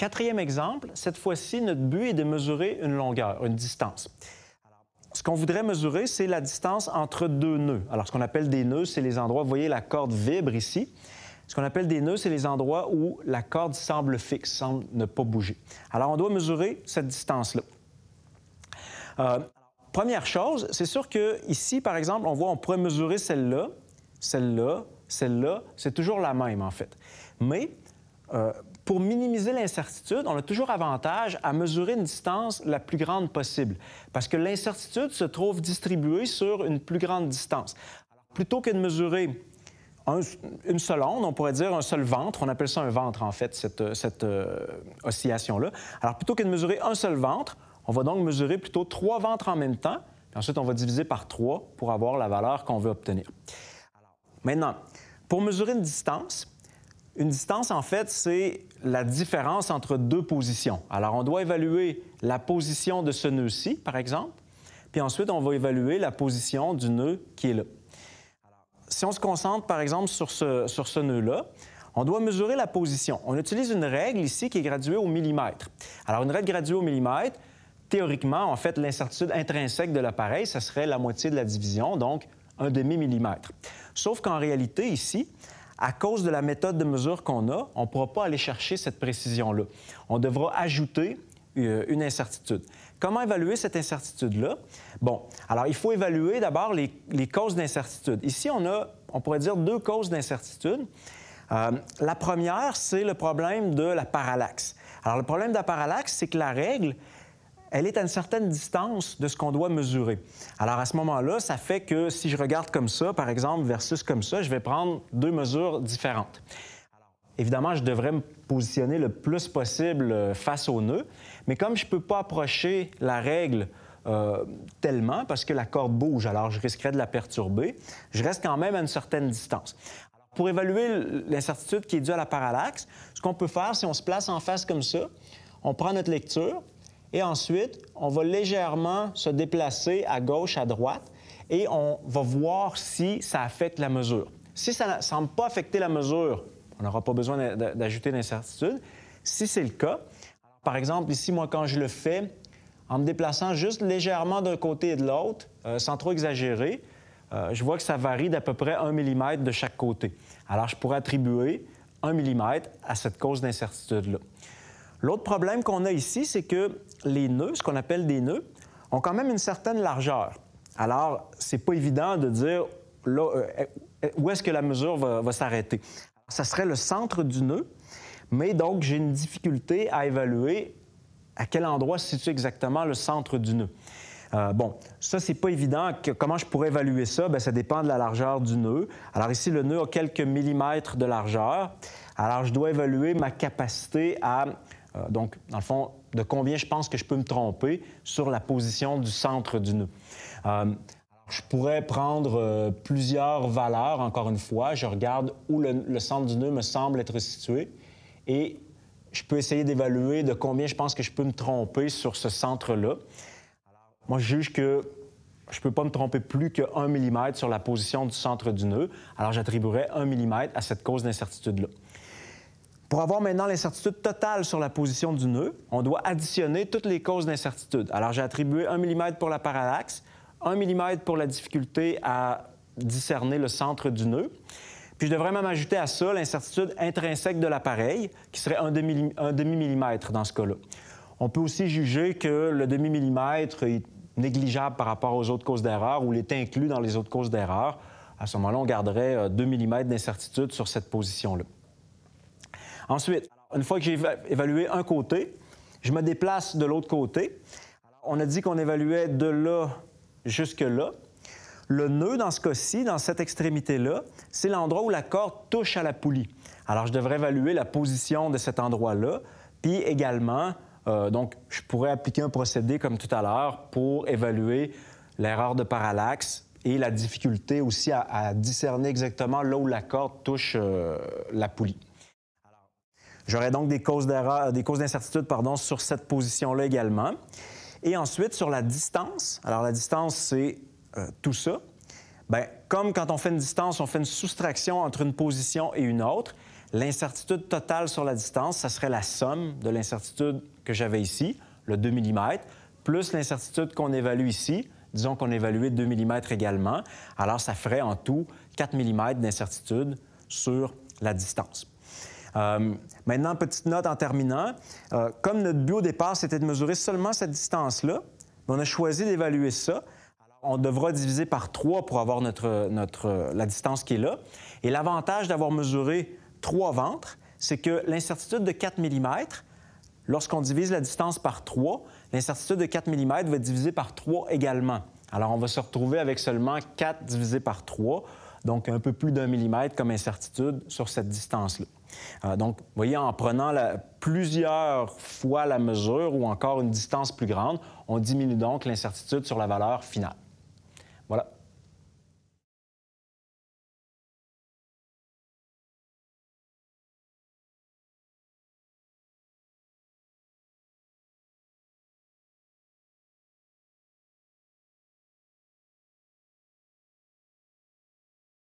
Quatrième exemple, cette fois-ci, notre but est de mesurer une longueur, une distance. ce qu'on voudrait mesurer, c'est la distance entre deux nœuds. Alors, ce qu'on appelle des nœuds, c'est les endroits, vous voyez, la corde vibre ici. Ce qu'on appelle des nœuds, c'est les endroits où la corde semble fixe, semble ne pas bouger. Alors, on doit mesurer cette distance-là. Euh, première chose, c'est sûr que ici, par exemple, on voit, on pourrait mesurer celle-là, celle-là, celle-là. C'est toujours la même, en fait. Mais euh, pour minimiser l'incertitude, on a toujours avantage à mesurer une distance la plus grande possible, parce que l'incertitude se trouve distribuée sur une plus grande distance. plutôt que de mesurer une seule onde, on pourrait dire un seul ventre, on appelle ça un ventre en fait, cette, euh, oscillation-là. Alors plutôt que de mesurer un seul ventre, on va donc mesurer plutôt trois ventres en même temps, puis ensuite on va diviser par trois pour avoir la valeur qu'on veut obtenir. maintenant, pour mesurer une distance, une distance, en fait, c'est la différence entre deux positions. Alors, on doit évaluer la position de ce nœud-ci, par exemple, puis ensuite, on va évaluer la position du nœud qui est là. si on se concentre, par exemple, sur ce, sur ce nœud-là, on doit mesurer la position. On utilise une règle ici qui est graduée au millimètre. Alors, une règle graduée au millimètre, théoriquement, en fait, l'incertitude intrinsèque de l'appareil, ça serait la moitié de la division, donc un demi-millimètre. Sauf qu'en réalité, ici, à cause de la méthode de mesure qu'on a, on ne pourra pas aller chercher cette précision-là. On devra ajouter euh, une incertitude. Comment évaluer cette incertitude-là? Bon, alors il faut évaluer d'abord les, causes d'incertitude. Ici, on a, on pourrait dire, deux causes d'incertitude. Euh, la première, c'est le problème de la parallaxe. Alors, le problème de la parallaxe, c'est que la règle, elle est à une certaine distance de ce qu'on doit mesurer. Alors à ce moment-là, ça fait que si je regarde comme ça, par exemple, versus comme ça, je vais prendre deux mesures différentes. évidemment, je devrais me positionner le plus possible euh, face au nœud, mais comme je ne peux pas approcher la règle euh, tellement parce que la corde bouge, alors je risquerais de la perturber, je reste quand même à une certaine distance. Alors, pour évaluer l'incertitude qui est due à la parallaxe, ce qu'on peut faire, c'est on se place en face comme ça, on prend notre lecture, et ensuite, on va légèrement se déplacer à gauche, à droite, et on va voir si ça affecte la mesure. Si ça ne semble pas affecter la mesure, on n'aura pas besoin d'ajouter d'incertitude. Si c'est le cas, par exemple, ici, moi, quand je le fais, en me déplaçant juste légèrement d'un côté et de l'autre, euh, sans trop exagérer, euh, je vois que ça varie d'à peu près un millimètre de chaque côté. Alors, je pourrais attribuer un mm à cette cause d'incertitude-là. L'autre problème qu'on a ici, c'est que les nœuds, ce qu'on appelle des nœuds, ont quand même une certaine largeur. Alors, c'est pas évident de dire euh, euh, euh, où est-ce que la mesure va, s'arrêter. Ça serait le centre du nœud, mais donc j'ai une difficulté à évaluer à quel endroit se situe exactement le centre du nœud. bon, ça, c'est pas évident. comment je pourrais évaluer ça? Ben, ça dépend de la largeur du nœud. Alors ici, le nœud a quelques millimètres de largeur. Alors, je dois évaluer ma capacité à euh, donc, dans le fond, de combien je pense que je peux me tromper sur la position du centre du nœud. Euh, je pourrais prendre euh, plusieurs valeurs, encore une fois. Je regarde où le, centre du nœud me semble être situé et je peux essayer d'évaluer de combien je pense que je peux me tromper sur ce centre-là. Moi, je juge que je ne peux pas me tromper plus que 1 mm sur la position du centre du nœud, alors j'attribuerai 1 mm à cette cause d'incertitude-là. Pour avoir maintenant l'incertitude totale sur la position du nœud, on doit additionner toutes les causes d'incertitude. Alors j'ai attribué 1 mm pour la parallaxe, 1 mm pour la difficulté à discerner le centre du nœud. Puis je devrais même ajouter à ça l'incertitude intrinsèque de l'appareil, qui serait un demi-millimètre dans ce cas-là. On peut aussi juger que le demi-millimètre est négligeable par rapport aux autres causes d'erreur ou l'est inclus dans les autres causes d'erreur. À ce moment-là, on garderait 2 euh, mm d'incertitude sur cette position-là. Ensuite, une fois que j'ai évalué un côté, je me déplace de l'autre côté. On a dit qu'on évaluait de là jusque là. Le nœud, dans ce cas-ci, dans cette extrémité-là, c'est l'endroit où la corde touche à la poulie. Alors, je devrais évaluer la position de cet endroit-là, puis également, euh, donc, je pourrais appliquer un procédé comme tout à l'heure pour évaluer l'erreur de parallaxe et la difficulté aussi à, discerner exactement là où la corde touche euh, la poulie. J'aurais donc euh, des causes d'incertitude pardon, sur cette position-là également. Et ensuite, sur la distance, alors la distance, c'est euh, tout ça. Ben, comme quand on fait une distance, on fait une soustraction entre une position et une autre, l'incertitude totale sur la distance, ça serait la somme de l'incertitude que j'avais ici, le 2 mm, plus l'incertitude qu'on évalue ici, disons qu'on évaluait 2 mm également, alors ça ferait en tout 4 mm d'incertitude sur la distance. Euh, maintenant, petite note en terminant. Euh, comme notre but au départ, c'était de mesurer seulement cette distance-là, on a choisi d'évaluer ça. Alors, on devra diviser par 3 pour avoir la distance qui est là. Et l'avantage d'avoir mesuré 3 ventres, c'est que l'incertitude de 4 mm, lorsqu'on divise la distance par 3, l'incertitude de 4 mm va être divisée par 3 également. Alors, on va se retrouver avec seulement 4 divisé par 3, donc un peu plus d'un millimètre comme incertitude sur cette distance-là. Euh, donc, vous voyez, en prenant plusieurs fois la mesure ou encore une distance plus grande, on diminue donc l'incertitude sur la valeur finale. Voilà.